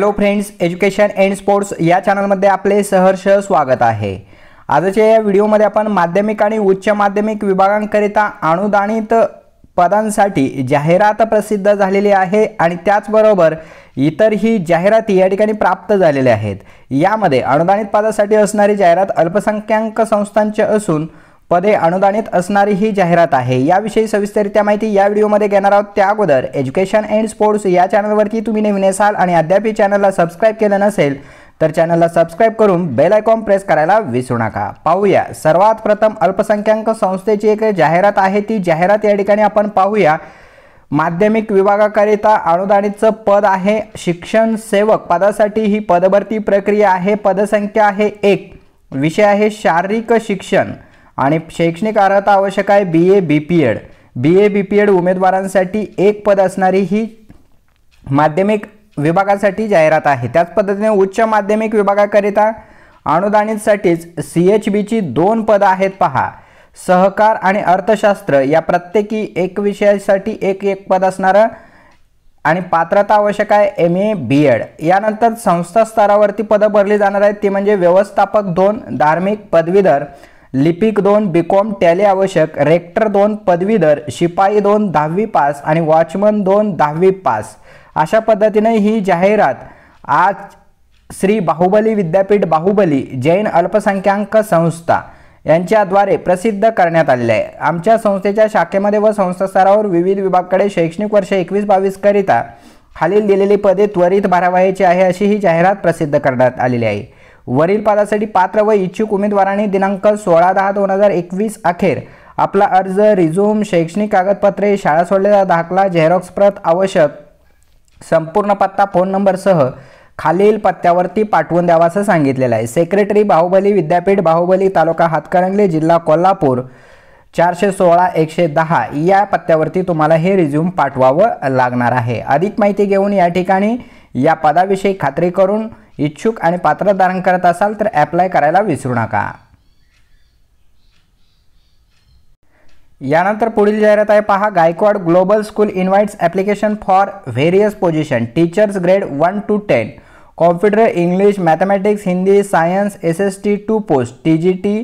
Hello friends education and sports या चॅनलमध्ये आपले सहर्ष स्वागत आहे आजच्या या व्हिडिओमध्ये आपण माध्यमिक आणि उच्च माध्यमिक विभागांकरिता अनुदानित पदांसाठी जाहिरात प्रसिद्ध झालेली आहे आणि त्याचबरोबर इतरही जाहिराती या ठिकाणी प्राप्त झालेल्या आहेत यामध्ये अनुदानित पदासाठी असणारी जाहिरात अल्पसंख्याक संस्थांचे असून पदे अनुदानित असणारी ही जाहिरात आहे याविषयी सविस्तरित्या माहिती या व्हिडिओमध्ये घेणार आहोत त्या अगोदर एज्युकेशन अँड स्पोर्ट्स या चॅनलवरती तुम्ही नवीन नेसाल आणि अद्याप चॅनलला सबस्क्राईब केलं नसेल तर चॅनलला सबस्क्राईब करून बेल आयकॉन प्रेस करायला विसरू नका पाहूया सर्वात प्रथम अल्पसंख्याक संस्थेची एक जाहिरात आहे ती जाहिरात या ठिकाणी आपण पाहूया माध्यमिक विभागाकरिता अनुदानितचं पद आहे शिक्षण सेवक पदासाठी ही पदभरती प्रक्रिया आहे पदसंख्या आहे एक विषय आहे शारीरिक शिक्षण आणि शैक्षणिक अर्हता आवश्यक आहे B A B P Ed B A B P Ed उमेदवारांसाठी एक पद असणारी ही माध्यमिक विभागासाठी जाहिरात आहे त्याच पद्धतीने उच्च माध्यमिक विभागाकरिता अनुदानितसाठीच सी एच बीची दोन पदं आहेत पहा सहकार आणि अर्थशास्त्र या प्रत्येकी एक विषयासाठी एक एक पद असणारं आणि पात्रता आवश्यक आहे एम ए बी एड यानंतर संस्था स्तरावरती पदं भरली जाणार आहेत ती म्हणजे व्यवस्थापक दोन धार्मिक पदवीधर लिपिक दोन बीकॉम टॅली आवश्यक रेक्टर दोन पदवीधर शिपाई दोन दहावी पास आणि वॉचमन दोन दहावी पास अशा पद्धतीने ही जाहिरात आज श्री बाहुबली विद्यापीठ बाहुबली जैन अल्पसंख्याक संस्था यांच्याद्वारे प्रसिद्ध करण्यात आलेले आहे आमच्या संस्थेच्या शाखेमध्ये व संस्थास्तरावर विविध विभागाकडे शैक्षणिक वर्ष एकवीस बावीसकरिता खालील दिलेली पदे त्वरित भरावायची आहे अशी ही जाहिरात प्रसिद्ध करण्यात आलेली आहे वरील पदासाठी पात्र व इच्छुक उमेदवारांनी दिनांक सोळा दहा दोन हजार एकवीस अखेर आपला अर्ज रिझ्यूम शैक्षणिक कागदपत्रे शाळा सोडलेला दाखला झेरॉक्स प्रत आवश्यक संपूर्ण पत्ता फोन नंबरसह खालील पत्त्यावरती पाठवून द्यावा असं सांगितलेलं आहे सेक्रेटरी बाहुबली विद्यापीठ बाहुबली तालुका हातकरंगले जिल्हा कोल्हापूर चारशे सोळा एकशे दहा या पत्त्यावरती तुम्हाला हे रिझ्यूम पाठवावं लागणार आहे अधिक माहिती घेऊन या ठिकाणी या पदाविषयी खात्री करून इच्छुक आणि पात्र धारण करत असाल तर ॲप्लाय करायला विसरू नका यानंतर पुढील जाहिरात आहे पहा Gaikwad global school invites application for various position teachers grade one two ten computer English mathematics Hindi science S S T two post T G T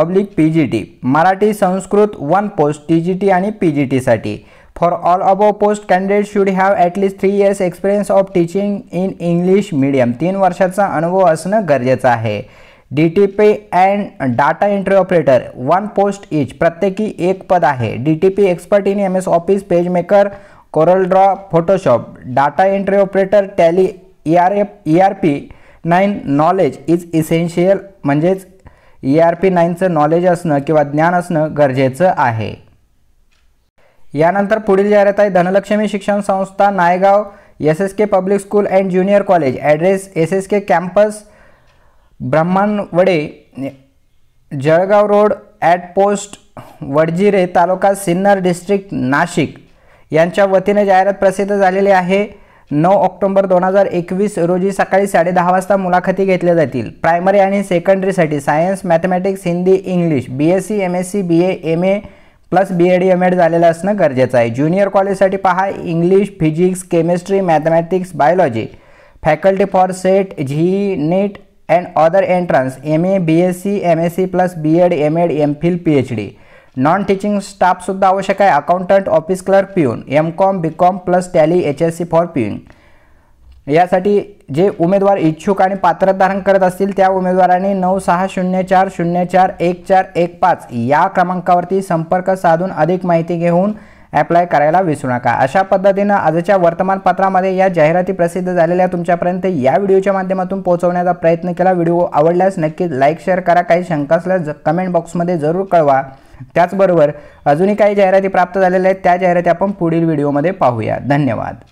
oblique P G T Marathi Sanskrit one post T G T आणि P G टीसाठी for all above post candidates should have at least three years experience of teaching in English medium. तीन वर्षाचा अनुभव असणं गरजेचं आहे D T P and data entry operator one post each प्रत्येकी एक पद आहे D T P expert in M S office PageMaker Corel Draw Photoshop data entry operator Tally E R F E R P nine knowledge is essential म्हणजेच E R P नाईनचं knowledge असणं किंवा ज्ञान असणं गरजेचं आहे यानंतर पुढील जाहिरात आहे धनलक्ष्मी शिक्षण संस्था Naigaon S S K public school and junior college address S S K campus Brahmanwade Jalgaon road at post Wadjire taluka Sinnar district Nashik यांच्या वतीने जाहिरात प्रसिद्ध झालेली आहे नऊ ऑक्टोबर दोन हजार एकवीस रोजी सकाळी साडेदहा वाजता मुलाखती घेतल्या जातील प्रायमरी आणि सेकंडरीसाठी science mathematics Hindi English B S C M S C B A M A plus B Ed M Ed झालेलं असणं गरजेचं आहे ज्युनियर कॉलेजसाठी पहा English physics chemistry mathematics biology faculty for CET JEE NEET and other entrance M A B S C M S C plus B Ed M Ed M Phil P H D non teaching स्टाफसुद्धा आवश्यक आहे accountant office clerk पिऊन M Com B Com plus Tally H S C for peon यासाठी जे उमेदवार इच्छुक आणि पात्र धारण करत असतील त्या उमेदवारांनी नऊ सहा शून्य चार शून्य चार एक चार एक पाच या क्रमांकावरती संपर्क साधून अधिक माहिती घेऊन ॲप्लाय करायला विसरू नका अशा पद्धतीनं आजच्या वर्तमानपत्रामध्ये या जाहिराती प्रसिद्ध झालेल्या तुमच्यापर्यंत या व्हिडिओच्या माध्यमातून पोहोचवण्याचा प्रयत्न केला व्हिडिओ आवडल्यास नक्की लाईक शेअर करा काही शंका असल्यास कमेंट बॉक्समध्ये जरूर कळवा त्याचबरोबर अजूनही काही जाहिराती प्राप्त झालेल्या आहेत त्या जाहिराती आपण पुढील व्हिडिओमध्ये पाहूया धन्यवाद